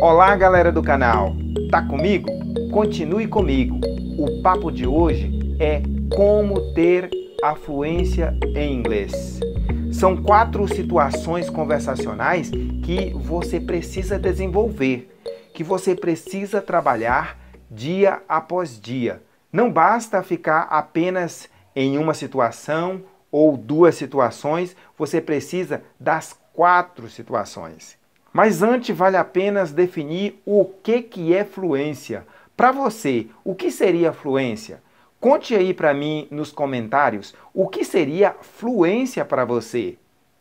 Olá, galera do canal. Tá comigo? Continue comigo. O papo de hoje é como ter afluência em inglês. São quatro situações conversacionais que você precisa desenvolver, que você precisa trabalhar dia após dia. Não basta ficar apenas em uma situação ou duas situações, você precisa das quatro situações. Mas antes vale a pena definir o que, que é fluência. Para você, o que seria fluência? Conte aí para mim nos comentários o que seria fluência para você.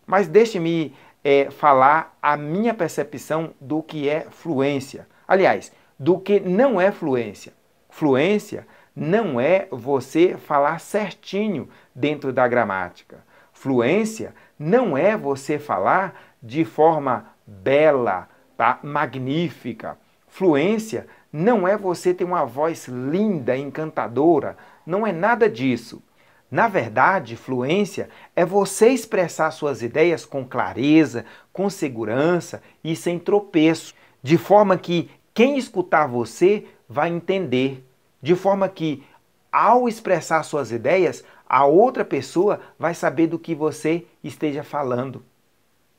Mas deixe-me é, falar a minha percepção do que é fluência. Aliás, do que não é fluência. Fluência não é você falar certinho dentro da gramática. Fluência não é você falar de forma bela, tá? magnífica. Fluência não é você ter uma voz linda, encantadora, não é nada disso. Na verdade, fluência é você expressar suas ideias com clareza, com segurança e sem tropeço, de forma que quem escutar você vai entender, de forma que ao expressar suas ideias, a outra pessoa vai saber do que você esteja falando.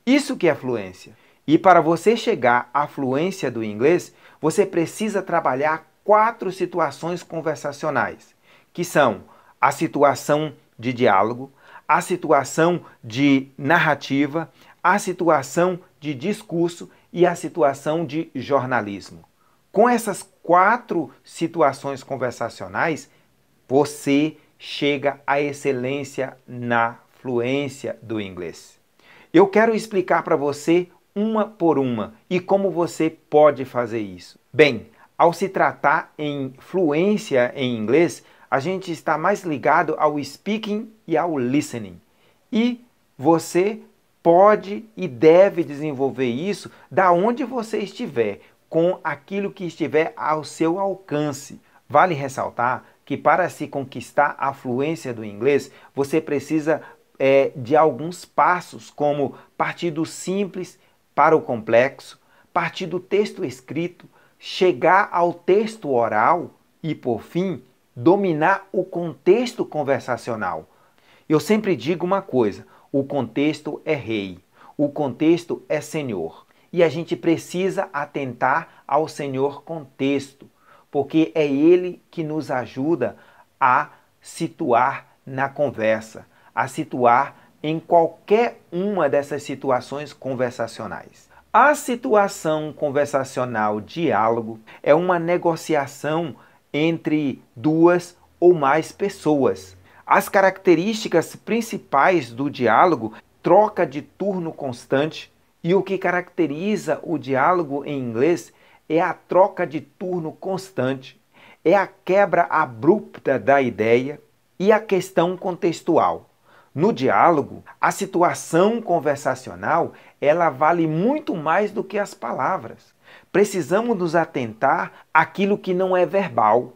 Isso que é fluência. E para você chegar à fluência do inglês, você precisa trabalhar quatro situações conversacionais, que são a situação de diálogo, a situação de narrativa, a situação de discurso e a situação de jornalismo. Com essas quatro situações conversacionais, você chega à excelência na fluência do inglês. Eu quero explicar para você uma por uma e como você pode fazer isso. Bem, ao se tratar em fluência em inglês, a gente está mais ligado ao speaking e ao listening. E você pode e deve desenvolver isso da onde você estiver, com aquilo que estiver ao seu alcance. Vale ressaltar que para se conquistar a fluência do inglês, você precisa é, de alguns passos, como partir do simples para o complexo, partir do texto escrito, chegar ao texto oral e, por fim, dominar o contexto conversacional. Eu sempre digo uma coisa: o contexto é rei, o contexto é senhor. E a gente precisa atentar ao senhor contexto, porque é ele que nos ajuda a situar na conversa, a situar em qualquer uma dessas situações conversacionais. A situação conversacional diálogo é uma negociação entre duas ou mais pessoas. As características principais do diálogo, troca de turno constante, e o que caracteriza o diálogo em inglês é a troca de turno constante, é a quebra abrupta da ideia e a questão contextual. No diálogo, a situação conversacional, ela vale muito mais do que as palavras. Precisamos nos atentar àquilo que não é verbal.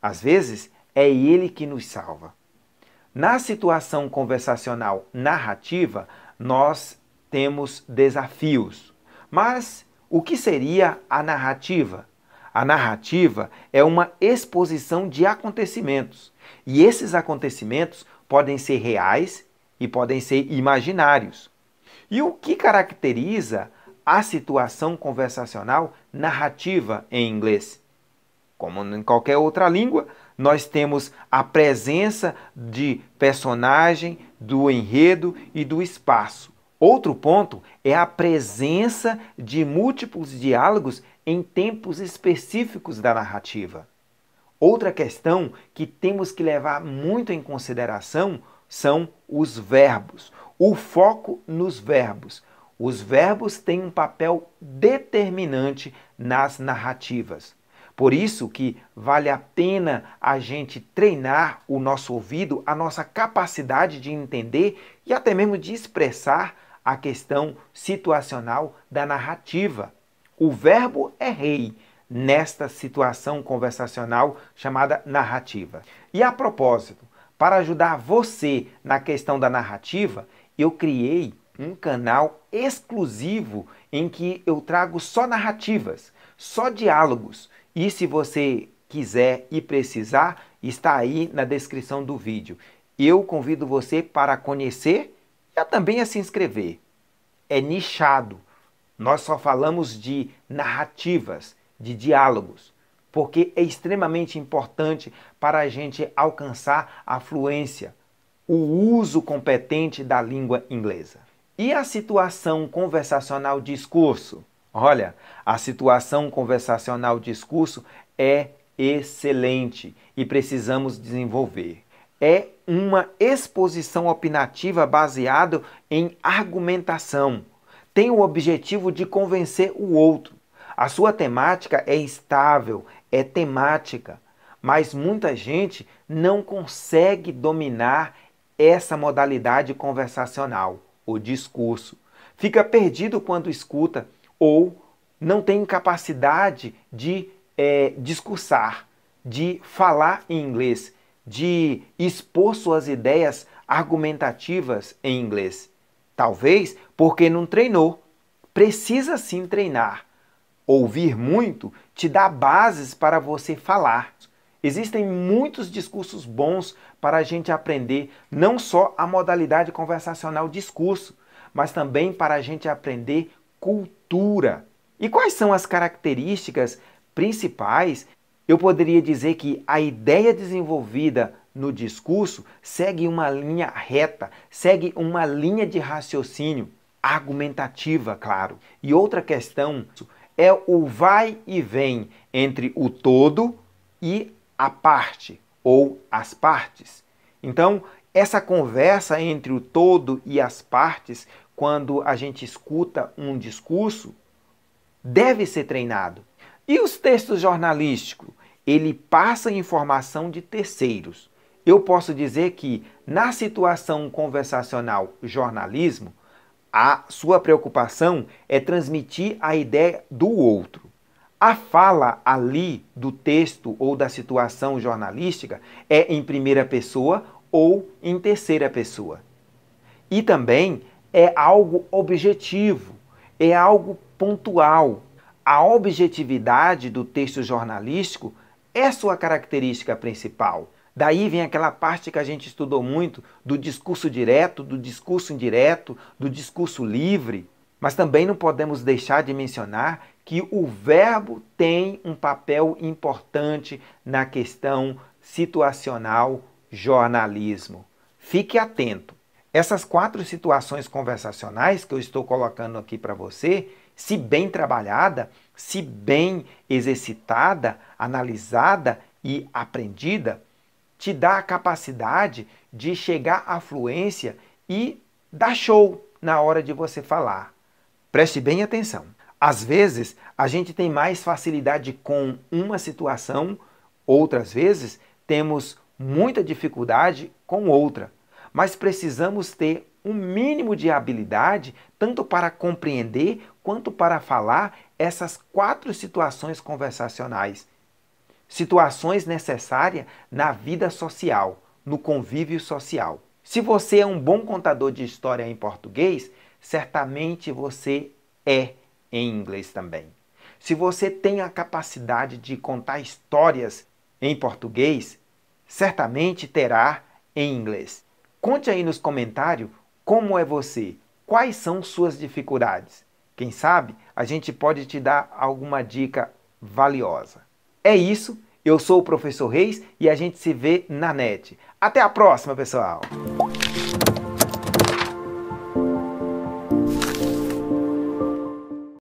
Às vezes, é ele que nos salva. Na situação conversacional narrativa, nós temos desafios. Mas o que seria a narrativa? A narrativa é uma exposição de acontecimentos, e esses acontecimentos podem ser reais e podem ser imaginários. E o que caracteriza a situação conversacional narrativa em inglês? Como em qualquer outra língua, nós temos a presença de personagem, do enredo e do espaço. Outro ponto é a presença de múltiplos diálogos em tempos específicos da narrativa. Outra questão que temos que levar muito em consideração são os verbos. O foco nos verbos. Os verbos têm um papel determinante nas narrativas. Por isso que vale a pena a gente treinar o nosso ouvido, a nossa capacidade de entender e até mesmo de expressar a questão situacional da narrativa. O verbo é rei, nesta situação conversacional chamada narrativa. E a propósito, para ajudar você na questão da narrativa, eu criei um canal exclusivo em que eu trago só narrativas, só diálogos. E se você quiser e precisar, está aí na descrição do vídeo. Eu convido você para conhecer e também a se inscrever. É nichado. Nós só falamos de narrativas de diálogos, porque é extremamente importante para a gente alcançar a fluência, o uso competente da língua inglesa. E a situação conversacional discurso? Olha, a situação conversacional discurso é excelente e precisamos desenvolver. É uma exposição opinativa baseada em argumentação. Tem o objetivo de convencer o outro. A sua temática é estável, é temática, mas muita gente não consegue dominar essa modalidade conversacional, o discurso. Fica perdido quando escuta ou não tem capacidade de é, discursar, de falar em inglês, de expor suas ideias argumentativas em inglês. Talvez porque não treinou. Precisa sim treinar Ouvir muito te dá bases para você falar. Existem muitos discursos bons para a gente aprender, não só a modalidade conversacional discurso, mas também para a gente aprender cultura. E quais são as características principais? Eu poderia dizer que a ideia desenvolvida no discurso segue uma linha reta, segue uma linha de raciocínio argumentativa, claro. E outra questão é o vai e vem entre o todo e a parte ou as partes. Então, essa conversa entre o todo e as partes, quando a gente escuta um discurso, deve ser treinado. E os textos jornalísticos? Ele passa informação de terceiros. Eu posso dizer que, na situação conversacional jornalismo, a sua preocupação é transmitir a ideia do outro. A fala ali do texto ou da situação jornalística é em primeira pessoa ou em terceira pessoa. E também é algo objetivo, é algo pontual. A objetividade do texto jornalístico é sua característica principal. Daí vem aquela parte que a gente estudou muito do discurso direto, do discurso indireto, do discurso livre. Mas também não podemos deixar de mencionar que o verbo tem um papel importante na questão situacional jornalismo. Fique atento. Essas quatro situações conversacionais que eu estou colocando aqui para você, se bem trabalhada, se bem exercitada, analisada e aprendida, te dá a capacidade de chegar à fluência e dar show na hora de você falar. Preste bem atenção. Às vezes, a gente tem mais facilidade com uma situação, outras vezes, temos muita dificuldade com outra. Mas precisamos ter um mínimo de habilidade, tanto para compreender quanto para falar essas quatro situações conversacionais situações necessárias na vida social, no convívio social. Se você é um bom contador de história em português, certamente você é em inglês também. Se você tem a capacidade de contar histórias em português, certamente terá em inglês. Conte aí nos comentários como é você, quais são suas dificuldades. Quem sabe a gente pode te dar alguma dica valiosa. É isso, eu sou o professor Reis e a gente se vê na net. Até a próxima, pessoal!